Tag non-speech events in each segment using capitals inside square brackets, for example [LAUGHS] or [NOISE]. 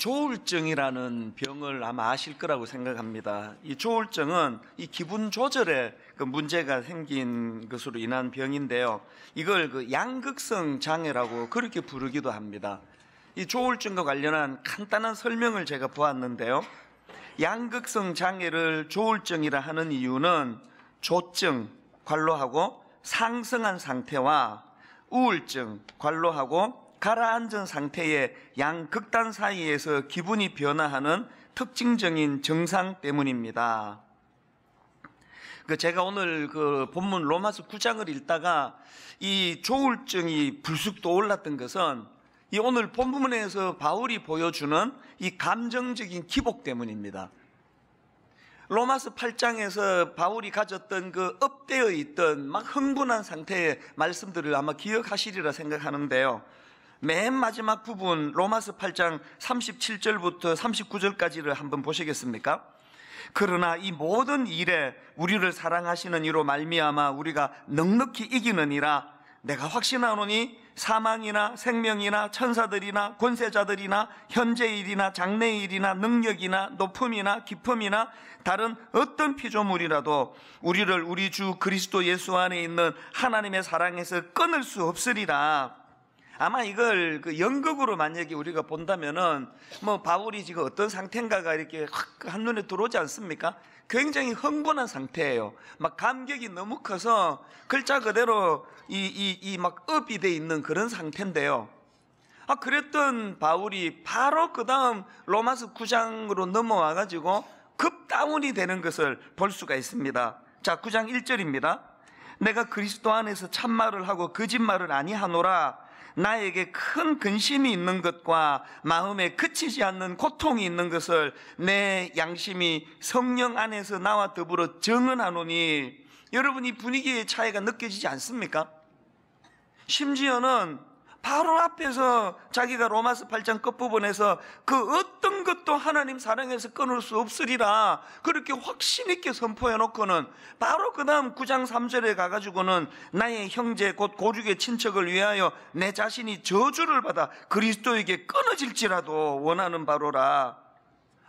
조울증이라는 병을 아마 아실 거라고 생각합니다. 이 조울증은 이 기분 조절에 그 문제가 생긴 것으로 인한 병인데요. 이걸 그 양극성 장애라고 그렇게 부르기도 합니다. 이 조울증과 관련한 간단한 설명을 제가 보았는데요. 양극성 장애를 조울증이라 하는 이유는 조증 관로하고 상승한 상태와 우울증 관로하고 가라앉은 상태의 양극단 사이에서 기분이 변화하는 특징적인 증상 때문입니다. 그 제가 오늘 그 본문 로마서 9장을 읽다가 이 조울증이 불쑥 떠올랐던 것은 이 오늘 본문에서 바울이 보여주는 이 감정적인 기복 때문입니다. 로마서 8장에서 바울이 가졌던 그 업되어 있던 막 흥분한 상태의 말씀들을 아마 기억하시리라 생각하는데요. 맨 마지막 부분 로마서 8장 37절부터 39절까지를 한번 보시겠습니까? 그러나 이 모든 일에 우리를 사랑하시는 이로 말미암아 우리가 넉넉히 이기는이라 내가 확신하노니 사망이나 생명이나 천사들이나 권세자들이나 현재일이나 장래일이나 능력이나 높음이나 깊음이나 다른 어떤 피조물이라도 우리를 우리 주 그리스도 예수 안에 있는 하나님의 사랑에서 끊을 수 없으리라. 아마 이걸 그 연극으로 만약에 우리가 본다면은 뭐 바울이 지금 어떤 상태인가가 이렇게 확 한눈에 들어오지 않습니까? 굉장히 흥분한 상태예요. 막 감격이 너무 커서 글자 그대로 이, 이, 이막 업이 돼 있는 그런 상태인데요. 아, 그랬던 바울이 바로 그 다음 로마서 9장으로 넘어와가지고 급다운이 되는 것을 볼 수가 있습니다. 자, 9장 1절입니다. 내가 그리스도 안에서 참말을 하고 거짓말을 아니하노라. 나에게 큰 근심이 있는 것과 마음에 그치지 않는 고통이 있는 것을 내 양심이 성령 안에서 나와 더불어 증언하노니 여러분 이 분위기의 차이가 느껴지지 않습니까? 심지어는 바로 앞에서 자기가 로마서 8장 끝부분에서 그 어떤 것도 하나님 사랑에서 끊을 수 없으리라 그렇게 확신 있게 선포해 놓고는 바로 그다음 9장 3절에 가 가지고는 나의 형제 곧 고륙의 친척을 위하여 내 자신이 저주를 받아 그리스도에게 끊어질지라도 원하는 바로라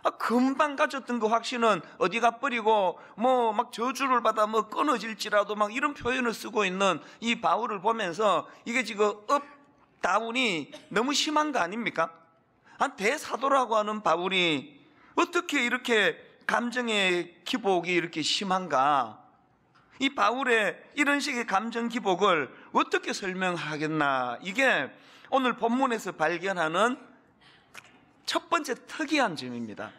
아, 금방 가졌던 그 확신은 어디가 뿌리고 뭐 막 저주를 받아 뭐 끊어질지라도 막 이런 표현을 쓰고 있는 이 바울을 보면서 이게 지금 다운이 너무 심한 거 아닙니까? 한 대사도라고 하는 바울이 어떻게 이렇게 감정의 기복이 이렇게 심한가? 이 바울의 이런 식의 감정 기복을 어떻게 설명하겠나? 이게 오늘 본문에서 발견하는 첫 번째 특이한 점입니다.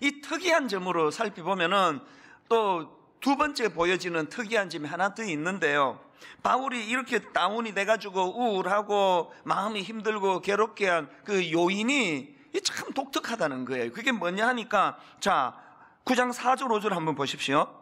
이 특이한 점으로 살펴보면은 또두 번째 보여지는 특이한 점이 하나 더 있는데요. 바울이 이렇게 다운이 돼가지고 우울하고 마음이 힘들고 괴롭게 한 그 요인이 참 독특하다는 거예요. 그게 뭐냐 하니까 자, 9장 4절 5절 한번 보십시오.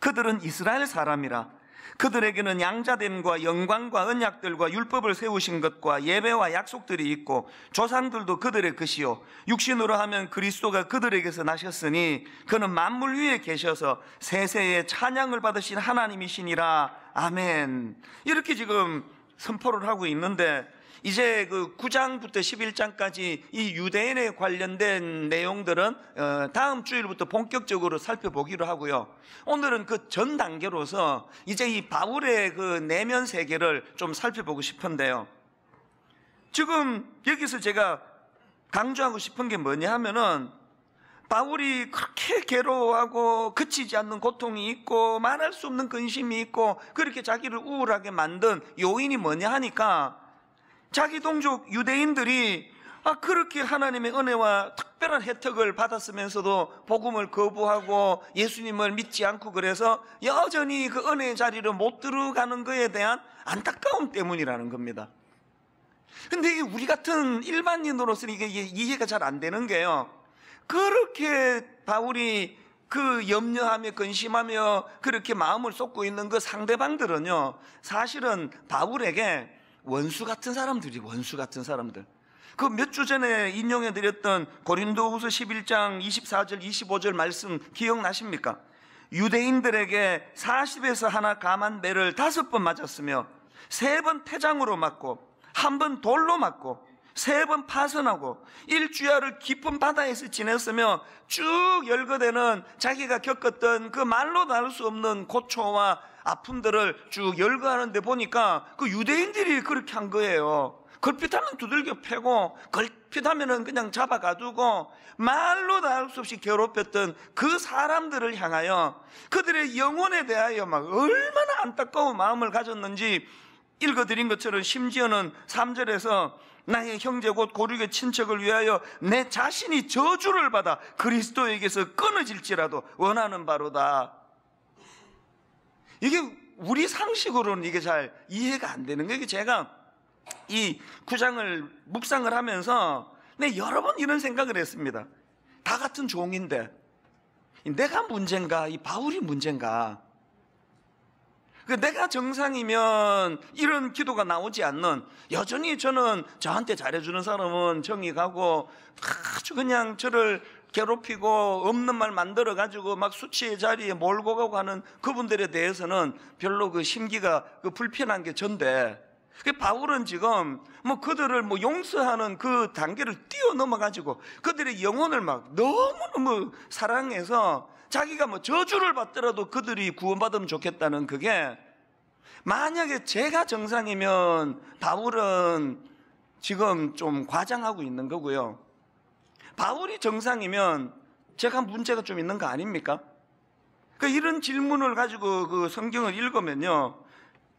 그들은 이스라엘 사람이라 그들에게는 양자됨과 영광과 언약들과 율법을 세우신 것과 예배와 약속들이 있고 조상들도 그들의 것이요 육신으로 하면 그리스도가 그들에게서 나셨으니 그는 만물 위에 계셔서 세세의 찬양을 받으신 하나님이시니라 아멘 이렇게 지금 선포를 하고 있는데 이제 그 9장부터 11장까지 이 유대인에 관련된 내용들은 어, 다음 주일부터 본격적으로 살펴보기로 하고요. 오늘은 그 전 단계로서 이제 이 바울의 그 내면 세계를 좀 살펴보고 싶은데요. 지금 여기서 제가 강조하고 싶은 게 뭐냐 하면은 바울이 그렇게 괴로워하고 그치지 않는 고통이 있고 말할 수 없는 근심이 있고 그렇게 자기를 우울하게 만든 요인이 뭐냐 하니까 자기 동족 유대인들이 아, 그렇게 하나님의 은혜와 특별한 혜택을 받았으면서도 복음을 거부하고 예수님을 믿지 않고 그래서 여전히 그 은혜의 자리를 못 들어가는 것에 대한 안타까움 때문이라는 겁니다. 근데 우리 같은 일반인으로서는 이게 이해가 잘 안 되는 게요. 그렇게 바울이 그 염려하며 근심하며 그렇게 마음을 쏟고 있는 그 상대방들은요, 사실은 바울에게 원수 같은 사람들이 원수 같은 사람들. 그 몇 주 전에 인용해 드렸던 고린도후서 11장 24절 25절 말씀 기억나십니까? 유대인들에게 40에서 하나 감한 매를 다섯 번 맞았으며 세 번 태장으로 맞고 한 번 돌로 맞고 세 번 파선하고 일주야를 깊은 바다에서 지냈으며 쭉 열거되는 자기가 겪었던 그 말로 나눌 수 없는 고초와 아픔들을 쭉 열거하는데 보니까 그 유대인들이 그렇게 한 거예요. 걸핏하면 두들겨 패고 걸핏하면 그냥 잡아 가두고 말로 다 할 수 없이 괴롭혔던 그 사람들을 향하여 그들의 영혼에 대하여 막 얼마나 안타까운 마음을 가졌는지 읽어드린 것처럼 심지어는 3절에서 나의 형제 곧 고륙의 친척을 위하여 내 자신이 저주를 받아 그리스도에게서 끊어질지라도 원하는 바로다. 이게 우리 상식으로는 이게 잘 이해가 안 되는 거예요. 제가 이 구장을 묵상을 하면서 내 네, 여러 번 이런 생각을 했습니다. 다 같은 종인데 내가 문제인가? 이 바울이 문제인가? 그 내가 정상이면 이런 기도가 나오지 않는 여전히 저는 저한테 잘해주는 사람은 정이 가고 아주 그냥 저를 괴롭히고 없는 말 만들어 가지고 막 수치의 자리에 몰고 가고 하는 그분들에 대해서는 별로 그 심기가 그 불편한 게 전데 그 바울은 지금 뭐 그들을 뭐 용서하는 그 단계를 뛰어넘어 가지고 그들의 영혼을 막 너무너무 사랑해서 자기가 뭐 저주를 받더라도 그들이 구원받으면 좋겠다는 그게 만약에 제가 정상이면 바울은 지금 좀 과장하고 있는 거고요. 바울이 정상이면 제가 문제가 좀 있는 거 아닙니까? 그 이런 질문을 가지고 그 성경을 읽으면요.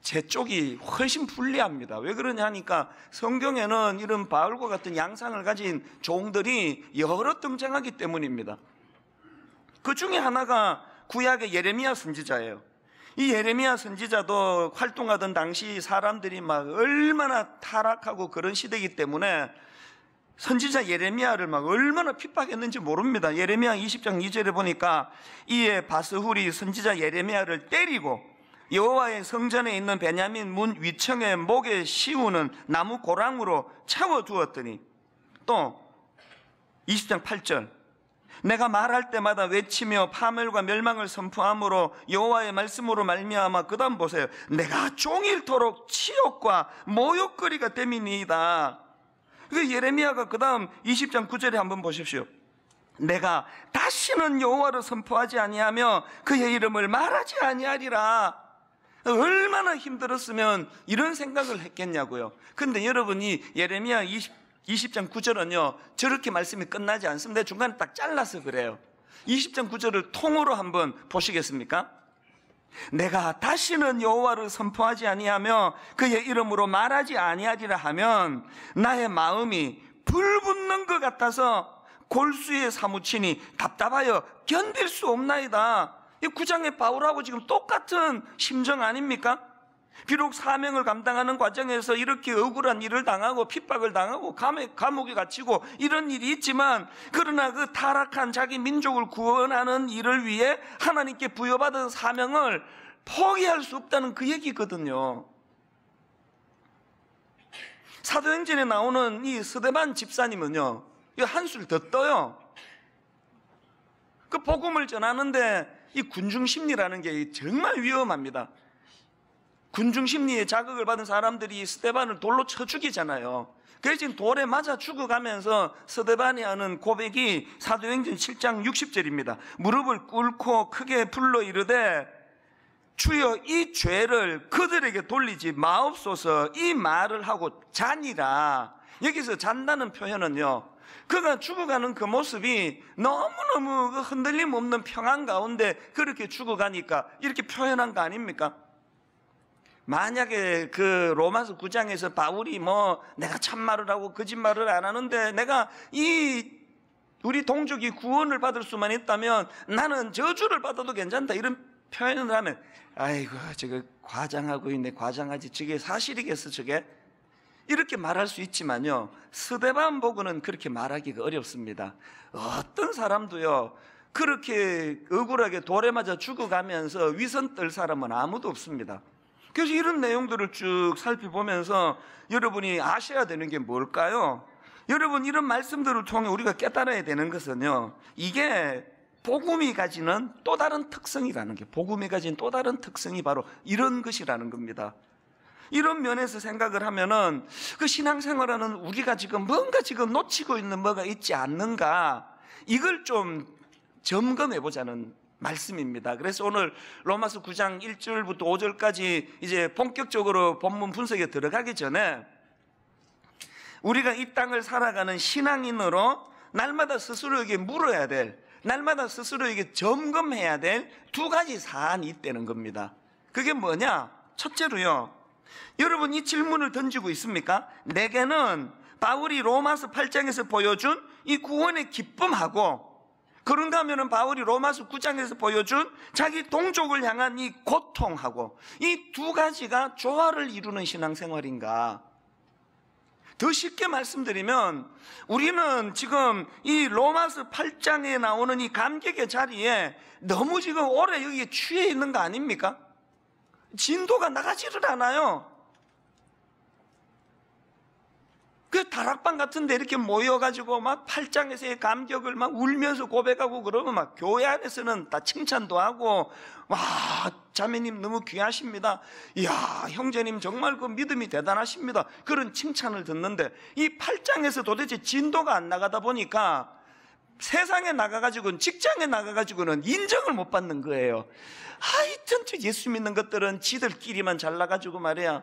제 쪽이 훨씬 불리합니다. 왜 그러냐 하니까 성경에는 이런 바울과 같은 양상을 가진 종들이 여러 등장하기 때문입니다. 그 중에 하나가 구약의 예레미야 선지자예요. 이 예레미야 선지자도 활동하던 당시 사람들이 막 얼마나 타락하고 그런 시대이기 때문에 선지자 예레미야를 막 얼마나 핍박했는지 모릅니다. 예레미야 20장 2절에 보니까 이에 바스훌이 선지자 예레미야를 때리고 여호와의 성전에 있는 베냐민 문위층에 목에 씌우는 나무 고랑으로 채워 두었더니 또 20장 8절 내가 말할 때마다 외치며 파멸과 멸망을 선포함으로 여호와의 말씀으로 말미암아 그다음 보세요. 내가 종일토록 치욕과 모욕거리가 됨이니이다. 그 예레미야가 그 다음 20장 9절에 한번 보십시오. 내가 다시는 여호와를 선포하지 아니하며 그의 이름을 말하지 아니하리라. 얼마나 힘들었으면 이런 생각을 했겠냐고요. 근데 여러분이 예레미야 20, 20장 9절은요. 저렇게 말씀이 끝나지 않습니다. 중간에 딱 잘라서 그래요. 20장 9절을 통으로 한번 보시겠습니까? 내가 다시는 여호와를 선포하지 아니하며 그의 이름으로 말하지 아니하리라 하면 나의 마음이 불붙는 것 같아서 골수에 사무치니 답답하여 견딜 수 없나이다. 이 구장의 바울하고 지금 똑같은 심정 아닙니까? 비록 사명을 감당하는 과정에서 이렇게 억울한 일을 당하고 핍박을 당하고 감옥에 갇히고 이런 일이 있지만 그러나 그 타락한 자기 민족을 구원하는 일을 위해 하나님께 부여받은 사명을 포기할 수 없다는 그 얘기거든요. 사도행전에 나오는 이 스데반 집사님은요, 이 한술 더 떠요. 그 복음을 전하는데 이 군중심리라는 게 정말 위험합니다. 군중 심리에 자극을 받은 사람들이 스테반을 돌로 쳐 죽이잖아요. 그래서 지금 돌에 맞아 죽어가면서 스테반이 하는 고백이 사도행전 7장 60절입니다. 무릎을 꿇고 크게 불러 이르되 주여 이 죄를 그들에게 돌리지 마옵소서 이 말을 하고 잔이라. 여기서 잔다는 표현은요. 그가 죽어가는 그 모습이 너무너무 그 흔들림 없는 평안 가운데 그렇게 죽어가니까 이렇게 표현한 거 아닙니까? 만약에 그 로마서 9장에서 바울이 뭐 내가 참말을 하고 거짓말을 안 하는데 내가 이 우리 동족이 구원을 받을 수만 있다면 나는 저주를 받아도 괜찮다 이런 표현을 하면 아이고 저거 과장하고 있네 과장하지 저게 사실이겠어 저게 이렇게 말할 수 있지만요 스데반 보고는 그렇게 말하기가 어렵습니다 어떤 사람도요 그렇게 억울하게 돌에 맞아 죽어가면서 위선 뜰 사람은 아무도 없습니다 그래서 이런 내용들을 쭉 살펴보면서 여러분이 아셔야 되는 게 뭘까요? 여러분 이런 말씀들을 통해 우리가 깨달아야 되는 것은요. 이게 복음이 가지는 또 다른 특성이라는 게 복음이 가진 또 다른 특성이 바로 이런 것이라는 겁니다. 이런 면에서 생각을 하면은 그 신앙생활하는 우리가 지금 뭔가 지금 놓치고 있는 뭐가 있지 않는가 이걸 좀 점검해 보자는 말씀입니다. 그래서 오늘 로마서 9장 1절부터 5절까지 이제 본격적으로 본문 분석에 들어가기 전에 우리가 이 땅을 살아가는 신앙인으로 날마다 스스로에게 물어야 될, 날마다 스스로에게 점검해야 될 두 가지 사안이 있다는 겁니다. 그게 뭐냐? 첫째로요. 여러분 이 질문을 던지고 있습니까? 내게는 바울이 로마서 8장에서 보여준 이 구원의 기쁨하고 그런가 하면 바울이 로마서 9장에서 보여준 자기 동족을 향한 이 고통하고 이 두 가지가 조화를 이루는 신앙생활인가? 더 쉽게 말씀드리면 우리는 지금 이 로마서 8장에 나오는 이 감격의 자리에 너무 지금 오래 여기에 취해 있는 거 아닙니까? 진도가 나가지를 않아요. 그 다락방 같은데 이렇게 모여가지고 막 팔짱에서의 감격을 막 울면서 고백하고 그러면 막 교회 안에서는 다 칭찬도 하고 와 자매님 너무 귀하십니다. 이야 형제님 정말 그 믿음이 대단하십니다. 그런 칭찬을 듣는데 이 팔짱에서 도대체 진도가 안 나가다 보니까 세상에 나가가지고는 직장에 나가가지고는 인정을 못 받는 거예요. 하여튼 저 예수 믿는 것들은 지들끼리만 잘나가지고 말이야.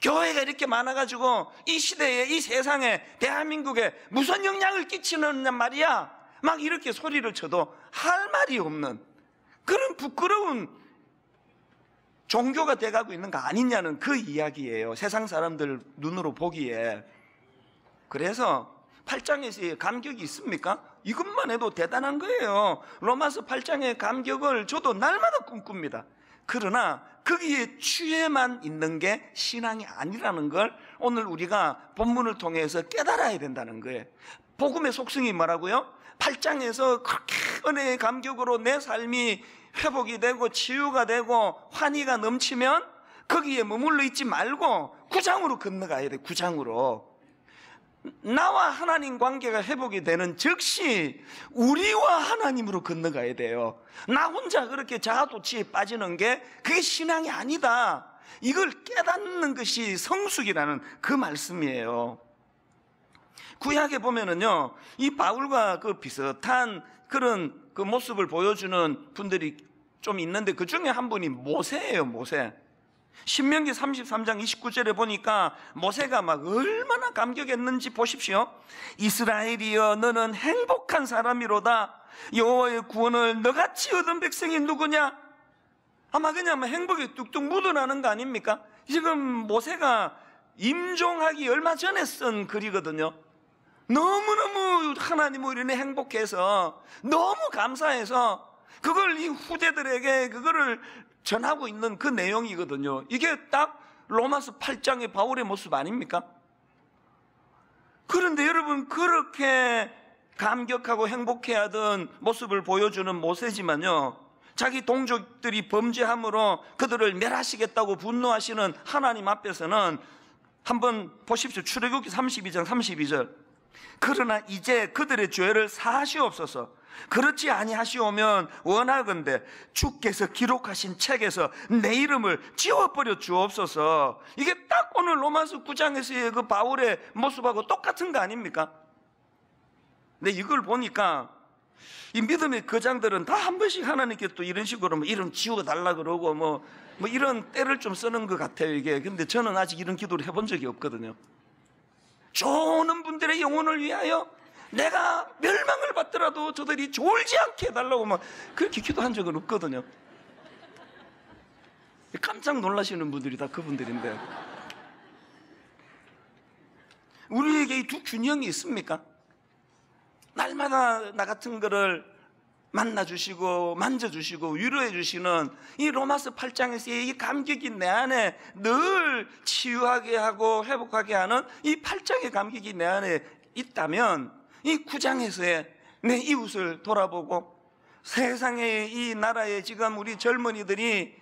교회가 이렇게 많아가지고 이 시대에 이 세상에 대한민국에 무슨 영향을 끼치느냐 말이야 막 이렇게 소리를 쳐도 할 말이 없는 그런 부끄러운 종교가 돼가고 있는 거 아니냐는 그 이야기예요 세상 사람들 눈으로 보기에 그래서 8장에서의 감격이 있습니까? 이것만 해도 대단한 거예요 로마서 8장의 감격을 저도 날마다 꿈꿉니다 그러나 거기에 취해만 있는 게 신앙이 아니라는 걸 오늘 우리가 본문을 통해서 깨달아야 된다는 거예요. 복음의 속성이 뭐라고요? 8장에서 그렇게 은혜의 감격으로 내 삶이 회복이 되고 치유가 되고 환희가 넘치면 거기에 머물러 있지 말고 구장으로 건너가야 돼. 구장으로. 나와 하나님 관계가 회복이 되는 즉시 우리와 하나님으로 건너가야 돼요. 나 혼자 그렇게 자아도취에 빠지는 게 그게 신앙이 아니다. 이걸 깨닫는 것이 성숙이라는 그 말씀이에요. 구약에 보면은요, 이 바울과 그 비슷한 그런 그 모습을 보여주는 분들이 좀 있는데 그 중에 한 분이 모세예요, 모세. 신명기 33장 29절에 보니까 모세가 막 얼마나 감격했는지 보십시오. 이스라엘이여 너는 행복한 사람이로다. 여호와의 구원을 너같이 얻은 백성이 누구냐? 아마 그냥 뭐 행복이 뚝뚝 묻어나는 거 아닙니까? 지금 모세가 임종하기 얼마 전에 쓴 글이거든요. 너무너무 하나님을 인해 행복해서 너무 감사해서 그걸 이 후대들에게 그거를 전하고 있는 그 내용이거든요. 이게 딱 로마서 8장의 바울의 모습 아닙니까? 그런데 여러분 그렇게 감격하고 행복해하던 모습을 보여주는 모세지만요. 자기 동족들이 범죄함으로 그들을 멸하시겠다고 분노하시는 하나님 앞에서는 한번 보십시오. 출애굽기 32장 32절. 그러나 이제 그들의 죄를 사하시옵소서. 그렇지 아니하시오면 원하건대 주께서 기록하신 책에서 내 이름을 지워버려 주옵소서. 이게 딱 오늘 로마서 9장에서의 그 바울의 모습하고 똑같은 거 아닙니까? 근데 이걸 보니까 이 믿음의 거장들은 다 한 번씩 하나님께 또 이런 식으로 뭐 이름 지워 달라 그러고 뭐, 뭐 이런 때를 좀 쓰는 것 같아요 이게. 근데 저는 아직 이런 기도를 해본 적이 없거든요. 좋은 분들의 영혼을 위하여 내가 멸망을 받더라도 저들이 졸지 않게 해달라고 막 그렇게 기도한 적은 없거든요. 깜짝 놀라시는 분들이 다 그분들인데. 우리에게 이 두 균형이 있습니까? 날마다 나 같은 거를 만나주시고 만져주시고 위로해주시는 이로마스 8장에서의 이 감격이 내 안에 늘 치유하게 하고 회복하게 하는 이 8장의 감격이 내 안에 있다면 이 구장에서의 내 이웃을 돌아보고 세상에이 나라에 지금 우리 젊은이들이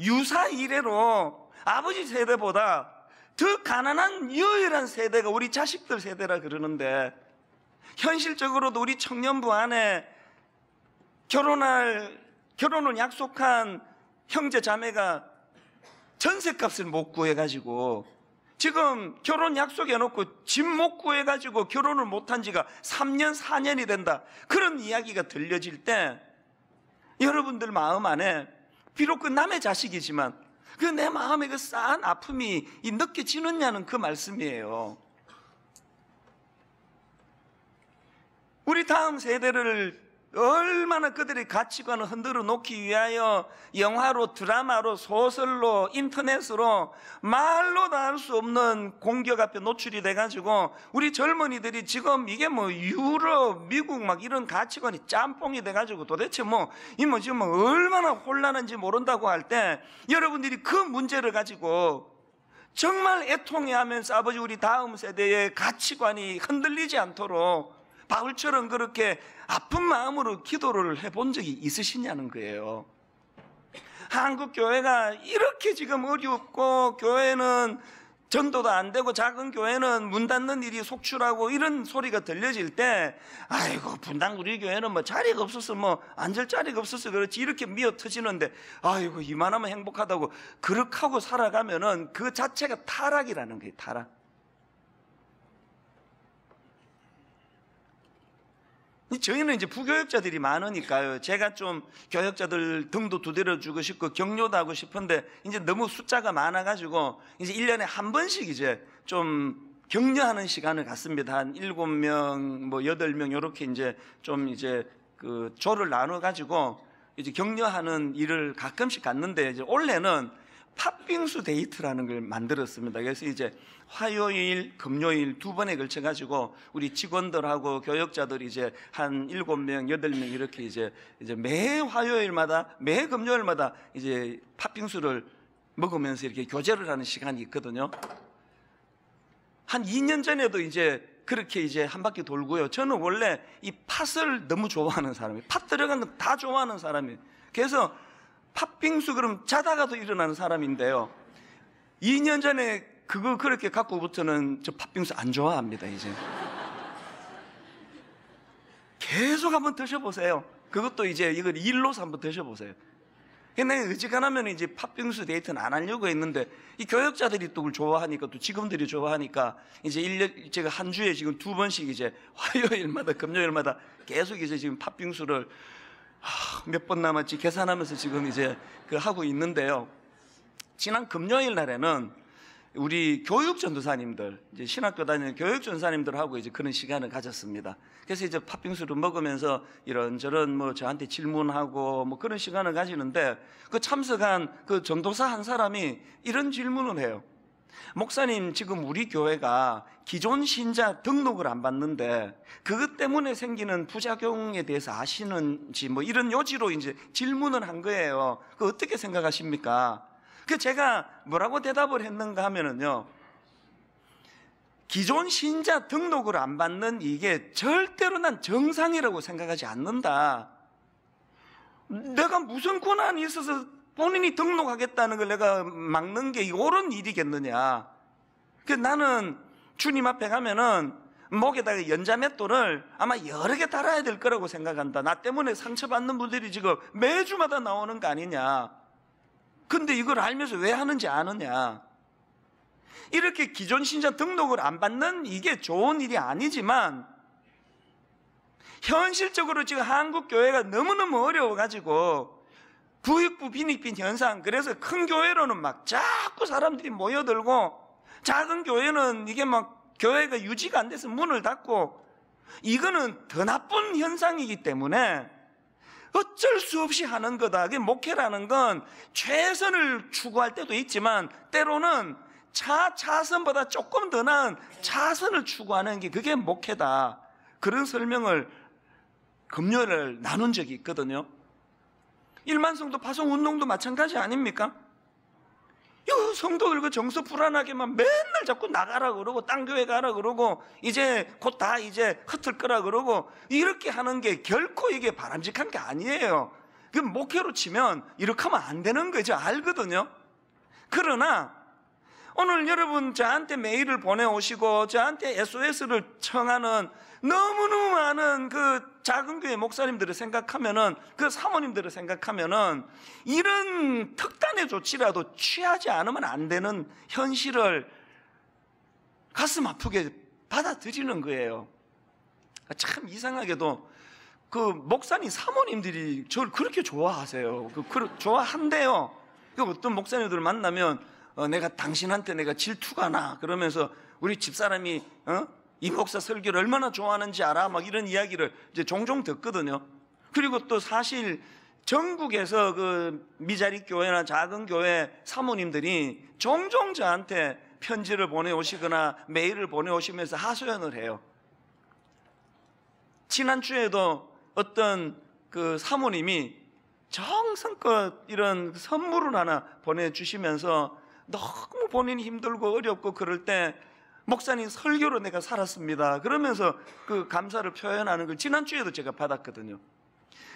유사 이래로 아버지 세대보다 더 가난한 유일한 세대가 우리 자식들 세대라 그러는데 현실적으로도 우리 청년부 안에 결혼할 결혼을 약속한 형제 자매가 전셋값을 못 구해가지고 지금 결혼 약속해놓고 집 못 구해가지고 결혼을 못한 지가 3년, 4년이 된다. 그런 이야기가 들려질 때 여러분들 마음 안에 비록 그 남의 자식이지만 그 내 마음에 그 쌓은 아픔이 느껴지느냐는 그 말씀이에요. 우리 다음 세대를 얼마나 그들의 가치관을 흔들어 놓기 위하여 영화로 드라마로 소설로 인터넷으로 말로 도할 수 없는 공격 앞에 노출이 돼가지고 우리 젊은이들이 지금 이게 뭐 유럽 미국 막 이런 가치관이 짬뽕이 돼가지고 도대체 뭐 이뭐 뭐 지금 뭐 얼마나 혼란한지 모른다고 할 때 여러분들이 그 문제를 가지고 정말 애통해하면서 아버지 우리 다음 세대의 가치관이 흔들리지 않도록 바울처럼 그렇게 아픈 마음으로 기도를 해 본 적이 있으시냐는 거예요. 한국 교회가 이렇게 지금 어렵고 교회는 전도도 안 되고 작은 교회는 문 닫는 일이 속출하고 이런 소리가 들려질 때 아이고 분당 우리 교회는 뭐 자리가 없어서 뭐 앉을 자리가 없어서 그렇지 이렇게 미어 터지는데 아이고 이만하면 행복하다고 그렇게 하고 살아가면은 그 자체가 타락이라는 거예요 타락 저희는 이제 부교역자들이 많으니까요. 제가 좀 교역자들 등도 두드려 주고 싶고 격려도 하고 싶은데 이제 너무 숫자가 많아가지고 이제 1년에 한 번씩 이제 좀 격려하는 시간을 갖습니다. 한 7명, 뭐 8명 요렇게 이제 좀 이제 그 조를 나눠 가지고 이제 격려하는 일을 가끔씩 갔는데 이제 올해는 팥빙수 데이트라는 걸 만들었습니다. 그래서 이제 화요일, 금요일 두 번에 걸쳐 가지고 우리 직원들하고 교역자들이 이제 한 일곱 명, 여덟 명 이렇게 이제 이제 매 화요일마다 매 금요일마다 이제 팥빙수를 먹으면서 이렇게 교제를 하는 시간이 있거든요. 한 2년 전에도 이제 그렇게 이제 한 바퀴 돌고요. 저는 원래 이 팥을 너무 좋아하는 사람이에요. 팥 들어간 거 다 좋아하는 사람이에요. 그래서 팥빙수 그럼 자다가도 일어나는 사람인데요. 2년 전에 그거 그렇게 갖고부터는 저 팥빙수 안 좋아합니다, 이제. 계속 한번 드셔보세요. 그것도 이제 이걸 일로서 한번 드셔보세요. 옛날에 의지간하면 이제 팥빙수 데이트는 안 하려고 했는데 이 교역자들이 또 그걸 좋아하니까 또 직원들이 좋아하니까 이제 일 년 제가 한 주에 지금 두 번씩 이제 [LAUGHS] 화요일마다 금요일마다 계속 이제 지금 팥빙수를 몇번 남았지 계산하면서 지금 이제 그 하고 있는데요. 지난 금요일 날에는 우리 교육 전도사님들 이제 신학교 다니는 교육 전도사님들하고 이제 그런 시간을 가졌습니다. 그래서 이제 팥빙수를 먹으면서 이런저런 뭐 저한테 질문하고 뭐 그런 시간을 가지는데 그 참석한 그 전도사 한 사람이 이런 질문을 해요. 목사님, 지금 우리 교회가 기존 신자 등록을 안 받는데 그것 때문에 생기는 부작용에 대해서 아시는지 뭐 이런 요지로 이제 질문을 한 거예요. 그 어떻게 생각하십니까? 그 제가 뭐라고 대답을 했는가 하면은요. 기존 신자 등록을 안 받는 이게 절대로 난 정상이라고 생각하지 않는다. 내가 무슨 권한이 있어서 본인이 등록하겠다는 걸 내가 막는 게 이런 일이겠느냐. 그 나는 주님 앞에 가면은 목에다가 연자맷돌을 아마 여러 개 달아야 될 거라고 생각한다. 나 때문에 상처받는 분들이 지금 매주마다 나오는 거 아니냐. 근데 이걸 알면서 왜 하는지 아느냐. 이렇게 기존 신자 등록을 안 받는 이게 좋은 일이 아니지만 현실적으로 지금 한국 교회가 너무너무 어려워가지고 부익부 빈익빈 현상. 그래서 큰 교회로는 막 자꾸 사람들이 모여들고 작은 교회는 이게 막 교회가 유지가 안 돼서 문을 닫고 이거는 더 나쁜 현상이기 때문에 어쩔 수 없이 하는 거다. 그게 목회라는 건 최선을 추구할 때도 있지만 때로는 차, 차선보다 조금 더 나은 차선을 추구하는 게 그게 목회다. 그런 설명을 금요일을 나눈 적이 있거든요. 일만성도 파송운동도 마찬가지 아닙니까? 요 성도들 그 정서 불안하게만 맨날 자꾸 나가라 그러고 딴 교회 가라 그러고 이제 곧 다 이제 흩을 거라 그러고 이렇게 하는 게 결코 이게 바람직한 게 아니에요. 그 목회로 치면 이렇게 하면 안 되는 거죠. 알거든요. 그러나 오늘 여러분 저한테 메일을 보내오시고 저한테 SOS를 청하는 너무너무 많은 그 작은 교회 목사님들을 생각하면은 그 사모님들을 생각하면은 이런 특단의 조치라도 취하지 않으면 안 되는 현실을 가슴 아프게 받아들이는 거예요. 참 이상하게도 그 목사님 사모님들이 저를 그렇게 좋아하세요. 그, 그 좋아한대요. 그 어떤 목사님들을 만나면 어, 내가 당신한테 내가 질투가 나 그러면서 우리 집사람이 어? 이 목사 설교를 얼마나 좋아하는지 알아? 막 이런 이야기를 이제 종종 듣거든요. 그리고 또 사실 전국에서 그 미자리 교회나 작은 교회 사모님들이 종종 저한테 편지를 보내오시거나 메일을 보내오시면서 하소연을 해요. 지난주에도 어떤 그 사모님이 정성껏 이런 선물을 하나 보내주시면서 너무 본인이 힘들고 어렵고 그럴 때 목사님 설교로 내가 살았습니다. 그러면서 그 감사를 표현하는 걸 지난주에도 제가 받았거든요.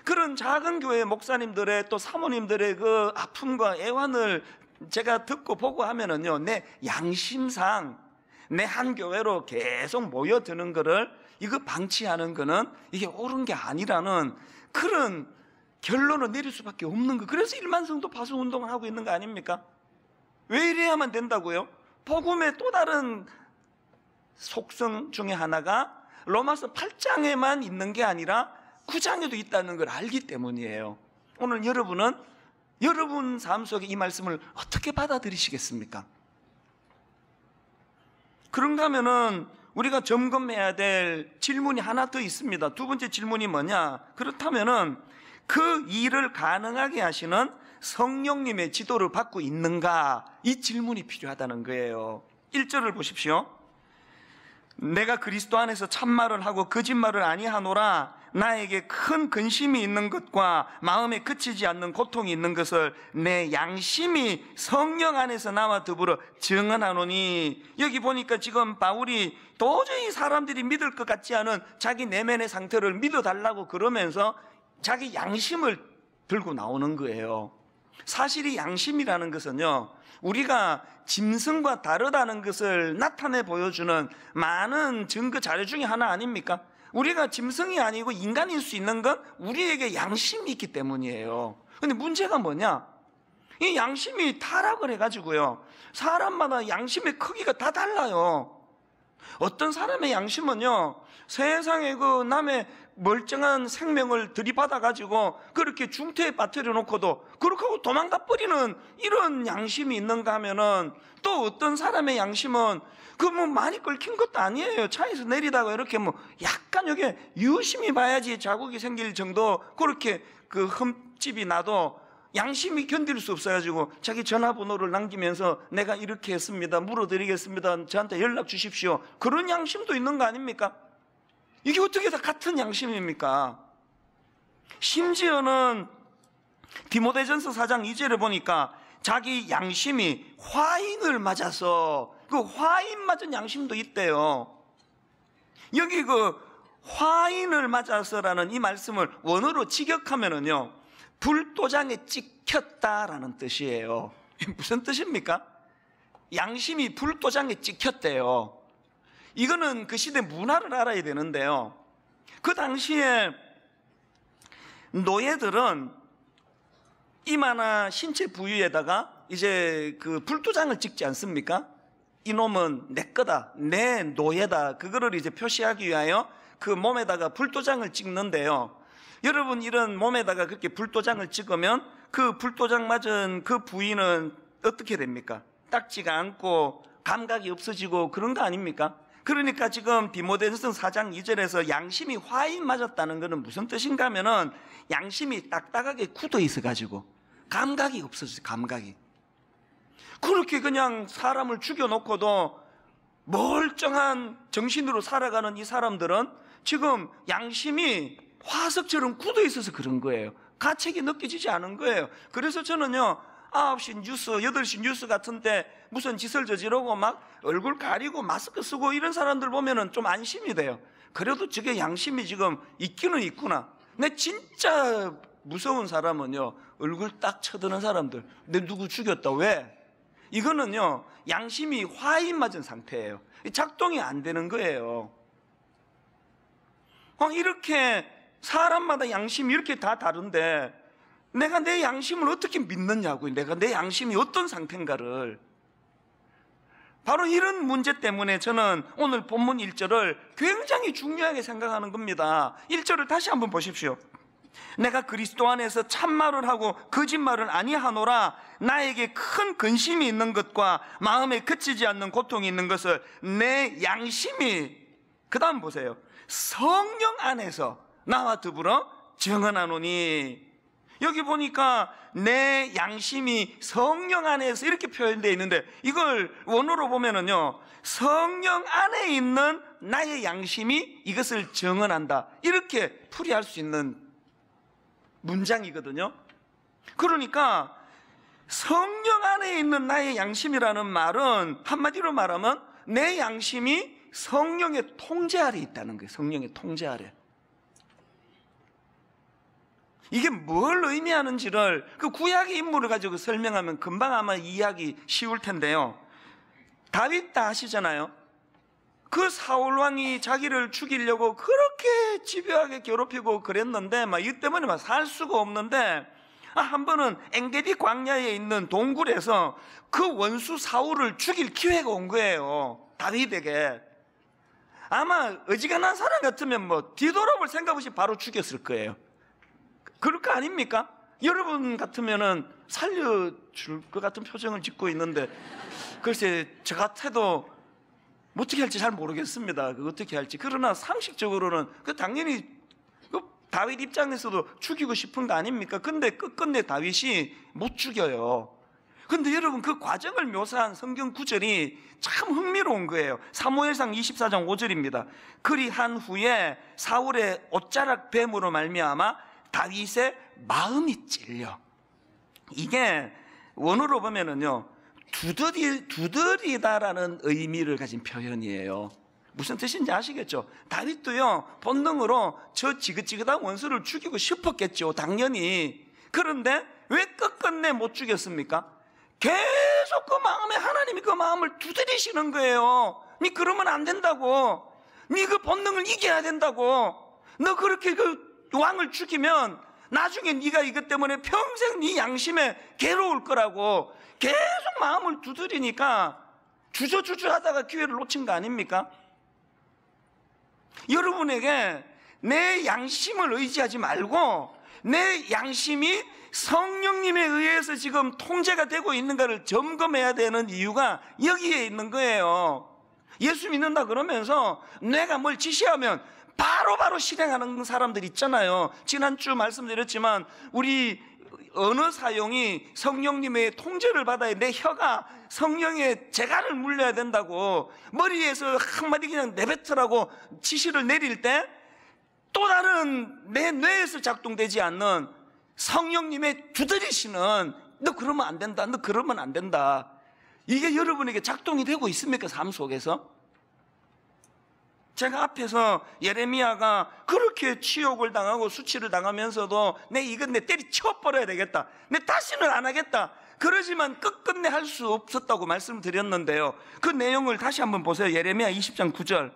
그런 작은 교회 목사님들의 또 사모님들의 그 아픔과 애환을 제가 듣고 보고 하면은요, 내 양심상 내 한 교회로 계속 모여드는 거를 이거 방치하는 거는 이게 옳은 게 아니라는 그런 결론을 내릴 수밖에 없는 거. 그래서 일만성도 파수 운동을 하고 있는 거 아닙니까? 왜 이래야만 된다고요? 복음의 또 다른 속성 중에 하나가 로마서 8장에만 있는 게 아니라 9장에도 있다는 걸 알기 때문이에요. 오늘 여러분은 여러분 삶 속에 이 말씀을 어떻게 받아들이시겠습니까? 그런가 하면은 우리가 점검해야 될 질문이 하나 더 있습니다. 두 번째 질문이 뭐냐? 그렇다면은 그 일을 가능하게 하시는 성령님의 지도를 받고 있는가? 이 질문이 필요하다는 거예요. 1절을 보십시오. 내가 그리스도 안에서 참말을 하고 거짓말을 아니하노라 나에게 큰 근심이 있는 것과 마음에 그치지 않는 고통이 있는 것을 내 양심이 성령 안에서 나와 더불어 증언하노니 여기 보니까 지금 바울이 도저히 사람들이 믿을 것 같지 않은 자기 내면의 상태를 믿어달라고 그러면서 자기 양심을 들고 나오는 거예요 사실이 양심이라는 것은요, 우리가 짐승과 다르다는 것을 나타내 보여주는 많은 증거 자료 중에 하나 아닙니까? 우리가 짐승이 아니고 인간일 수 있는 건 우리에게 양심이 있기 때문이에요. 근데 문제가 뭐냐? 이 양심이 타락을 해가지고요. 사람마다 양심의 크기가 다 달라요. 어떤 사람의 양심은요, 세상에 그 남의 멀쩡한 생명을 들이받아가지고 그렇게 중태에 빠뜨려 놓고도 그렇게 하고 도망가 버리는 이런 양심이 있는가 하면은 또 어떤 사람의 양심은 그 뭐 많이 긁힌 것도 아니에요. 차에서 내리다가 이렇게 뭐 약간 여기에 유심히 봐야지 자국이 생길 정도 그렇게 그 흠집이 나도 양심이 견딜 수 없어가지고 자기 전화번호를 남기면서 내가 이렇게 했습니다. 물어드리겠습니다. 저한테 연락 주십시오. 그런 양심도 있는 거 아닙니까? 이게 어떻게 다 같은 양심입니까? 심지어는 디모데전서 사장 2절을 보니까 자기 양심이 화인을 맞아서 그 화인 맞은 양심도 있대요. 여기 그 화인을 맞아서라는 이 말씀을 원어로 직역하면은요. 불도장에 찍혔다라는 뜻이에요. 무슨 뜻입니까? 양심이 불도장에 찍혔대요. 이거는 그 시대 문화를 알아야 되는데요. 그 당시에 노예들은 이마나 신체 부위에다가 이제 그 불도장을 찍지 않습니까? 이놈은 내 거다, 내 노예다. 그거를 이제 표시하기 위하여 그 몸에다가 불도장을 찍는데요. 여러분 이런 몸에다가 그렇게 불도장을 찍으면 그 불도장 맞은 그 부위는 어떻게 됩니까? 딱지가 않고 감각이 없어지고 그런 거 아닙니까? 그러니까 지금 디모데전서 4장 2절에서 양심이 화인 맞았다는 것은 무슨 뜻인가 하면은 양심이 딱딱하게 굳어 있어 가지고 감각이 없어지요 감각이. 그렇게 그냥 사람을 죽여 놓고도 멀쩡한 정신으로 살아가는 이 사람들은 지금 양심이 화석처럼 굳어 있어서 그런 거예요. 가책이 느껴지지 않은 거예요. 그래서 저는요, 9시 뉴스, 8시 뉴스 같은데 무슨 짓을 저지르고 막 얼굴 가리고 마스크 쓰고 이런 사람들 보면은 좀 안심이 돼요. 그래도 저게 양심이 지금 있기는 있구나. 내 진짜 무서운 사람은요, 얼굴 딱 쳐드는 사람들. 내 누구 죽였다. 왜? 이거는요, 양심이 화인 맞은 상태예요. 작동이 안 되는 거예요. 이렇게 사람마다 양심이 이렇게 다 다른데 내가 내 양심을 어떻게 믿느냐고요. 내가 내 양심이 어떤 상태인가를. 바로 이런 문제 때문에 저는 오늘 본문 1절을 굉장히 중요하게 생각하는 겁니다. 1절을 다시 한번 보십시오. 내가 그리스도 안에서 참말을 하고 거짓말을 아니하노라 나에게 큰 근심이 있는 것과 마음에 그치지 않는 고통이 있는 것을 내 양심이 그 다음 보세요 성령 안에서 나와 더불어 정언하노니 여기 보니까 내 양심이 성령 안에서 이렇게 표현되어 있는데 이걸 원어로 보면은요 성령 안에 있는 나의 양심이 이것을 정언한다 이렇게 풀이할 수 있는 문장이거든요 그러니까 성령 안에 있는 나의 양심이라는 말은 한마디로 말하면 내 양심이 성령의 통제 아래 있다는 거예요 성령의 통제 아래 이게 뭘 의미하는지를 그 구약의 인물을 가지고 설명하면 금방 아마 이해하기 쉬울 텐데요. 다윗 다 아시잖아요. 그 사울 왕이 자기를 죽이려고 그렇게 집요하게 괴롭히고 그랬는데 막 이 때문에 막 살 수가 없는데 아, 한 번은 엥게디 광야에 있는 동굴에서 그 원수 사울을 죽일 기회가 온 거예요. 다윗에게. 아마 어지간한 사람 같으면 뭐 뒤돌아볼 생각 없이 바로 죽였을 거예요. 그럴 거 아닙니까? 여러분 같으면은 살려줄 것 같은 표정을 짓고 있는데 글쎄 저 같아도 뭐 어떻게 할지 잘 모르겠습니다. 그 어떻게 할지. 그러나 상식적으로는 그 당연히 그 다윗 입장에서도 죽이고 싶은 거 아닙니까? 근데 끝끝내 다윗이 못 죽여요. 근데 여러분 그 과정을 묘사한 성경 구절이 참 흥미로운 거예요. 사무엘상 24장 5절입니다. 그리한 후에 사울의 옷자락 뱀으로 말미암아 다윗의 마음이 찔려. 이게 원어로 보면은요. 두드리 두드리다라는 의미를 가진 표현이에요. 무슨 뜻인지 아시겠죠? 다윗도요, 본능으로 저 지긋지긋한 원수를 죽이고 싶었겠죠, 당연히. 그런데 왜 끝끝내 못 죽였습니까? 계속 그 마음에, 하나님이 그 마음을 두드리시는 거예요. 니 그러면 안 된다고. 니그 본능을 이겨야 된다고. 너 그렇게 그 왕을 죽이면 나중에 네가 이것 때문에 평생 네 양심에 괴로울 거라고 계속 마음을 두드리니까 주저주저 하다가 기회를 놓친 거 아닙니까? 여러분에게 내 양심을 의지하지 말고 내 양심이 성령님에 의해서 지금 통제가 되고 있는가를 점검해야 되는 이유가 여기에 있는 거예요. 예수 믿는다 그러면서 내가 뭘 지시하면 바로바로 바로 실행하는 사람들 있잖아요. 지난주 말씀드렸지만 우리 언어 사용이 성령님의 통제를 받아야 내 혀가 성령의 재갈을 물려야 된다고 머리에서 한마디 그냥 내뱉으라고 지시를 내릴 때 또 다른 내 뇌에서 작동되지 않는 성령님의 두드리시는너 그러면 안 된다. 너 그러면 안 된다. 이게 여러분에게 작동이 되고 있습니까? 삶 속에서? 제가 앞에서 예레미야가 그렇게 치욕을 당하고 수치를 당하면서도 내 이건 내 때리쳐 버려야 되겠다. 내 다시는 안 하겠다. 그러지만 끝끝내 할 수 없었다고 말씀드렸는데요. 그 내용을 다시 한번 보세요. 예레미야 20장 9절.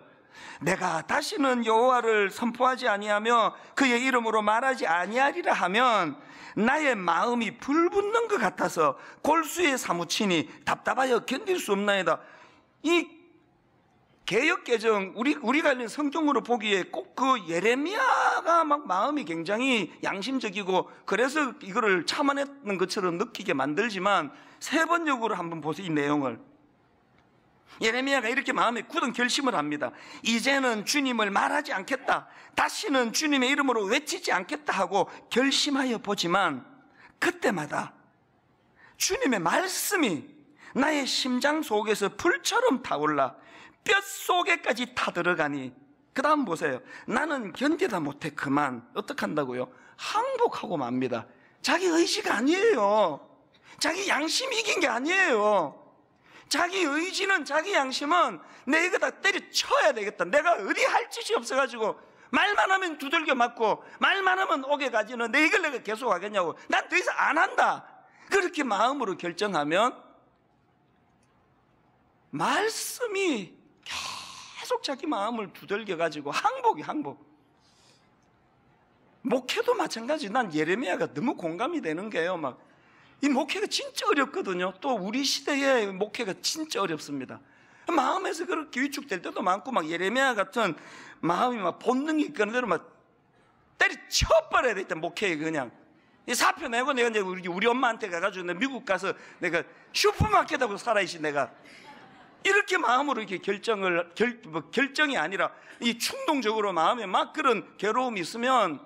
내가 다시는 여호와를 선포하지 아니하며 그의 이름으로 말하지 아니하리라 하면 나의 마음이 불붙는 것 같아서 골수에 사무치니 답답하여 견딜 수 없나이다. 이 개혁 개정 우리 우리가 있는 성경으로 보기에 꼭 그 예레미야가 막 마음이 굉장히 양심적이고 그래서 이거를 참아냈는 것처럼 느끼게 만들지만 세 번역으로 한번 보세요 이 내용을 예레미야가 이렇게 마음에 굳은 결심을 합니다. 이제는 주님을 말하지 않겠다. 다시는 주님의 이름으로 외치지 않겠다 하고 결심하여 보지만 그때마다 주님의 말씀이 나의 심장 속에서 불처럼 타올라 뼈 속에까지 다 들어가니 그 다음 보세요. 나는 견디다 못해 그만. 어떡한다고요? 항복하고 맙니다. 자기 의지가 아니에요. 자기 양심이 이긴 게 아니에요. 자기 의지는 자기 양심은 내가다 때려쳐야 되겠다. 내가 어디 할 짓이 없어가지고 말만 하면 두들겨 맞고 말만 하면 오게 가지는 내 이걸 내가 계속 하겠냐고. 난 더 이상 안 한다. 그렇게 마음으로 결정하면 말씀이 계속 자기 마음을 두들겨 가지고 항복이 항복. 목회도 마찬가지. 난 예레미야가 너무 공감이 되는 게요. 막 이 목회가 진짜 어렵거든요. 또 우리 시대에 목회가 진짜 어렵습니다. 마음에서 그렇게 위축될 때도 많고 막 예레미야 같은 마음이 막 본능이 있거나 대로 막 때리쳐 버려야 되 일단 목회에 그냥 이 사표 내고 내가 이제 우리, 우리 엄마한테 가가지고 내가 미국 가서 내가 슈퍼마켓하고 살아있지 내가 이렇게 마음으로 이렇게 결정을 결, 뭐 결정이 아니라 이 충동적으로 마음에 막 그런 괴로움이 있으면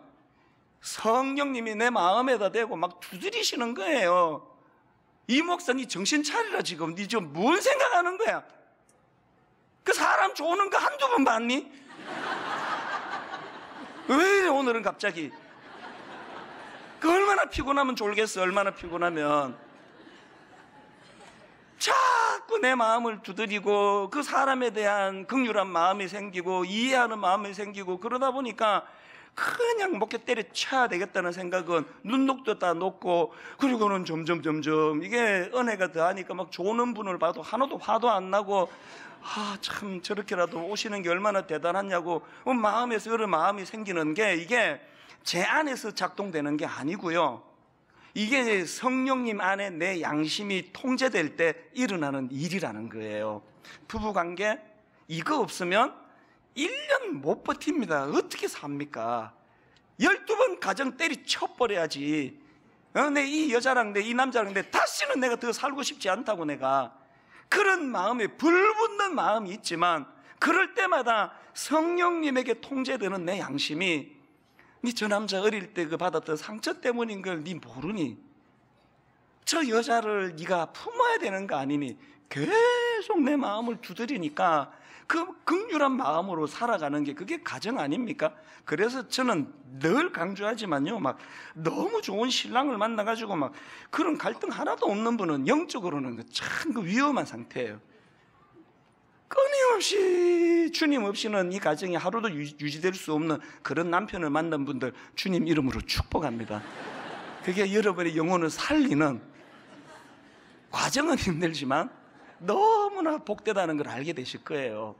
성령님이 내 마음에다 대고 막 두드리시는 거예요. 이 목사님 정신 차리라 지금 니 지금 뭔 생각하는 거야? 그 사람 좋은 거 한두 번 봤니? [LAUGHS] 왜 이래 오늘은 갑자기? 그 얼마나 피곤하면 졸겠어 얼마나 피곤하면 자꾸 내 마음을 두드리고 그 사람에 대한 극률한 마음이 생기고 이해하는 마음이 생기고 그러다 보니까 그냥 먹게 때려쳐야 되겠다는 생각은 눈독도 다 놓고 그리고는 점점 점점 이게 은혜가 더하니까 막 조는 분을 봐도 하나도 화도 안 나고 아 참 저렇게라도 오시는 게 얼마나 대단하냐고 마음에서 여러 마음이 생기는 게 이게 제 안에서 작동되는 게 아니고요 이게 성령님 안에 내 양심이 통제될 때 일어나는 일이라는 거예요. 부부 관계, 이거 없으면 1년 못 버팁니다. 어떻게 삽니까? 12번 가정 때리쳐버려야지. 어, 내 이 여자랑 내 이 남자랑 내 다시는 내가 더 살고 싶지 않다고 내가. 그런 마음에 불붙는 마음이 있지만 그럴 때마다 성령님에게 통제되는 내 양심이 네저 남자 어릴 때 그 받았던 상처 때문인 걸 네 모르니? 저 여자를 네가 품어야 되는 거 아니니? 계속 내 마음을 두드리니까 그 극률한 마음으로 살아가는 게 그게 가정 아닙니까? 그래서 저는 늘 강조하지만요, 막 너무 좋은 신랑을 만나가지고 막 그런 갈등 하나도 없는 분은 영적으로는 참 그 위험한 상태예요. 끊임없이 주님 없이는 이 가정이 하루도 유지될 수 없는 그런 남편을 만난 분들 주님 이름으로 축복합니다. 그게 여러분의 영혼을 살리는 과정은 힘들지만 너무나 복되다는 걸 알게 되실 거예요.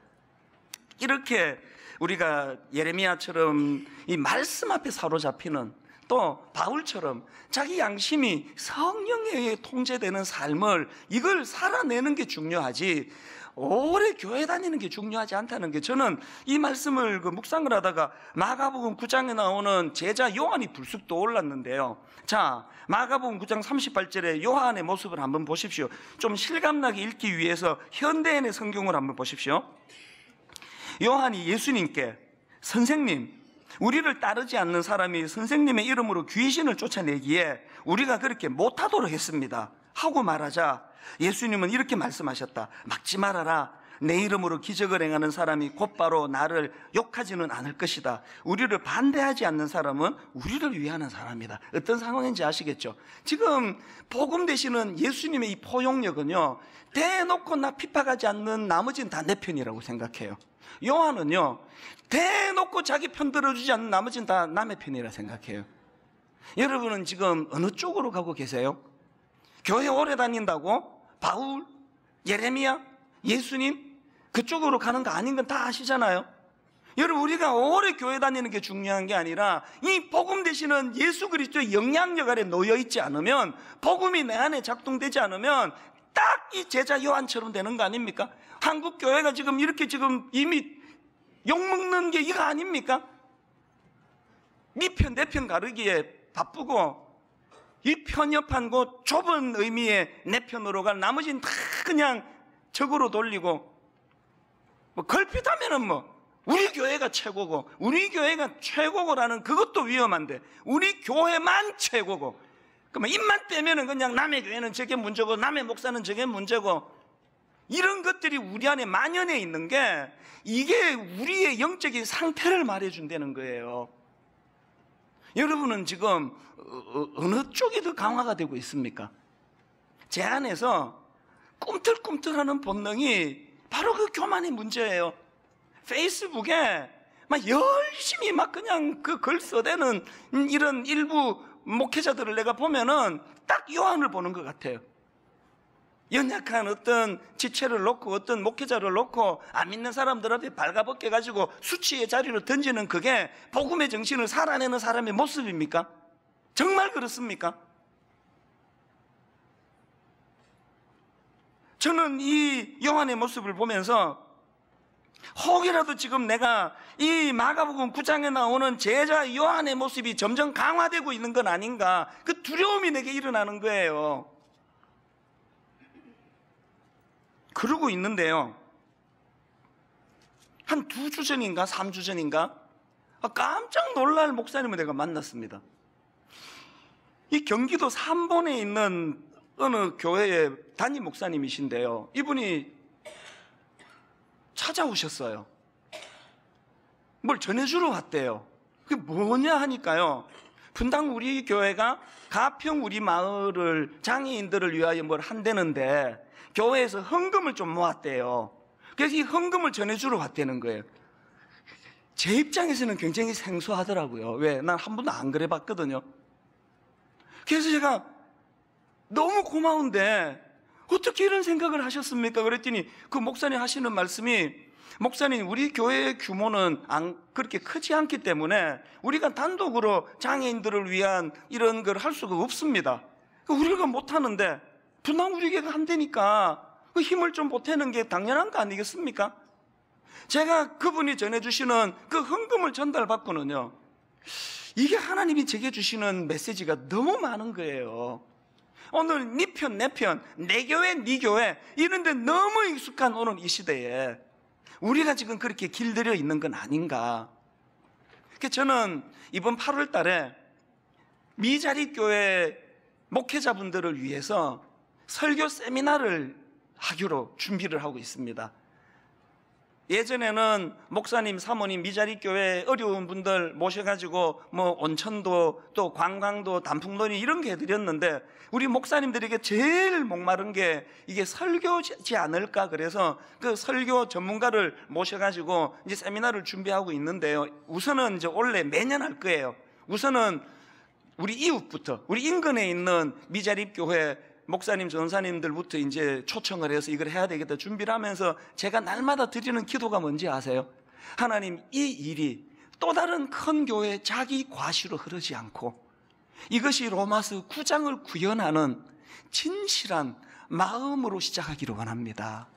이렇게 우리가 예레미야처럼 이 말씀 앞에 사로잡히는 또 바울처럼 자기 양심이 성령에 의해 통제되는 삶을 이걸 살아내는 게 중요하지 오래 교회 다니는 게 중요하지 않다는 게 저는 이 말씀을 그 묵상을 하다가 마가복음 9장에 나오는 제자 요한이 불쑥 떠올랐는데요. 자, 마가복음 9장 38절에 요한의 모습을 한번 보십시오. 좀 실감나게 읽기 위해서 현대인의 성경을 한번 보십시오. 요한이 예수님께 선생님, 우리를 따르지 않는 사람이 선생님의 이름으로 귀신을 쫓아내기에 우리가 그렇게 못하도록 했습니다. 하고 말하자 예수님은 이렇게 말씀하셨다. 막지 말아라. 내 이름으로 기적을 행하는 사람이 곧바로 나를 욕하지는 않을 것이다. 우리를 반대하지 않는 사람은 우리를 위하는 사람이다. 어떤 상황인지 아시겠죠? 지금 복음 되시는 예수님의 이 포용력은요. 대놓고 나 비판하지 않는 나머지는 다 내 편이라고 생각해요. 요한은요. 대놓고 자기 편 들어주지 않는 나머지는 다 남의 편이라 생각해요. 여러분은 지금 어느 쪽으로 가고 계세요? 교회 오래 다닌다고 바울, 예레미야, 예수님 그쪽으로 가는 거 아닌 건 다 아시잖아요. 여러분 우리가 오래 교회 다니는 게 중요한 게 아니라 이 복음 되시는 예수 그리스도의 영향력 아래 놓여 있지 않으면 복음이 내 안에 작동되지 않으면 딱 이 제자 요한처럼 되는 거 아닙니까? 한국 교회가 지금 이렇게 지금 이미 욕먹는 게 이거 아닙니까? 니편내 편 가르기에 바쁘고 이 편협한 곳 좁은 의미의 내 편으로 갈 나머지는 다 그냥 적으로 돌리고 뭐 걸핏하면은 뭐 우리 교회가 최고고 우리 교회가 최고고라는 그것도 위험한데 우리 교회만 최고고 그러면 입만 떼면은 그냥 남의 교회는 저게 문제고 남의 목사는 저게 문제고 이런 것들이 우리 안에 만연해 있는 게 이게 우리의 영적인 상태를 말해준다는 거예요. 여러분은 지금 어, 어, 어느 쪽이 더 강화가 되고 있습니까? 제 안에서 꿈틀꿈틀하는 본능이 바로 그 교만의 문제예요. 페이스북에 막 열심히 막 그냥 그 글 써대는 이런 일부 목회자들을 내가 보면은 딱 요한을 보는 것 같아요. 연약한 어떤 지체를 놓고 어떤 목회자를 놓고 안 믿는 사람들 앞에 발가벗겨 가지고 수치의 자리로 던지는 그게 복음의 정신을 살아내는 사람의 모습입니까? 정말 그렇습니까? 저는 이 요한의 모습을 보면서 혹이라도 지금 내가 이 마가복음 9장에 나오는 제자 요한의 모습이 점점 강화되고 있는 건 아닌가 그 두려움이 내게 일어나는 거예요. 그러고 있는데요. 한 두 주 전인가, 삼 주 전인가, 아, 깜짝 놀랄 목사님을 내가 만났습니다. 이 경기도 3번에 있는 어느 교회의 단임 목사님이신데요. 이분이 찾아오셨어요. 뭘 전해주러 왔대요. 그게 뭐냐 하니까요. 분당 우리 교회가 가평 우리 마을을 장애인들을 위하여 뭘 한다는데 교회에서 헌금을 좀 모았대요. 그래서 이 헌금을 전해주러 왔다는 거예요. 제 입장에서는 굉장히 생소하더라고요. 왜? 난 한 번도 안 그래 봤거든요. 그래서 제가 너무 고마운데 어떻게 이런 생각을 하셨습니까? 그랬더니 그 목사님 하시는 말씀이 목사님, 우리 교회의 규모는 안, 그렇게 크지 않기 때문에 우리가 단독으로 장애인들을 위한 이런 걸 할 수가 없습니다. 그러니까 우리가 못하는데 분당 우리에게 안 되니까 그 힘을 좀 보태는 게 당연한 거 아니겠습니까? 제가 그분이 전해주시는 그 헌금을 전달받고는요, 이게 하나님이 제게 주시는 메시지가 너무 많은 거예요. 오늘 네 편, 내 편, 내 교회, 네 교회, 이런데 너무 익숙한 오늘 이 시대에 우리가 지금 그렇게 길들여 있는 건 아닌가. 그러니까 저는 이번 8월 달에 미자리 교회 목회자분들을 위해서 설교 세미나를 하기로 준비를 하고 있습니다. 예전에는 목사님, 사모님, 미자리 교회 어려운 분들 모셔가지고 뭐 온천도 또 관광도 단풍놀이 이런 게 해드렸는데 우리 목사님들에게 제일 목마른 게 이게 설교지 않을까 그래서 그 설교 전문가를 모셔가지고 이제 세미나를 준비하고 있는데요. 우선은 이제 원래 매년 할 거예요. 우선은 우리 이웃부터 우리 인근에 있는 미자립 교회 목사님, 전사님들부터 이제 초청을 해서 이걸 해야 되겠다 준비를 하면서 제가 날마다 드리는 기도가 뭔지 아세요? 하나님, 이 일이 또 다른 큰 교회 자기 과시로 흐르지 않고 이것이 로마스 구장을 구현하는 진실한 마음으로 시작하기를 원합니다.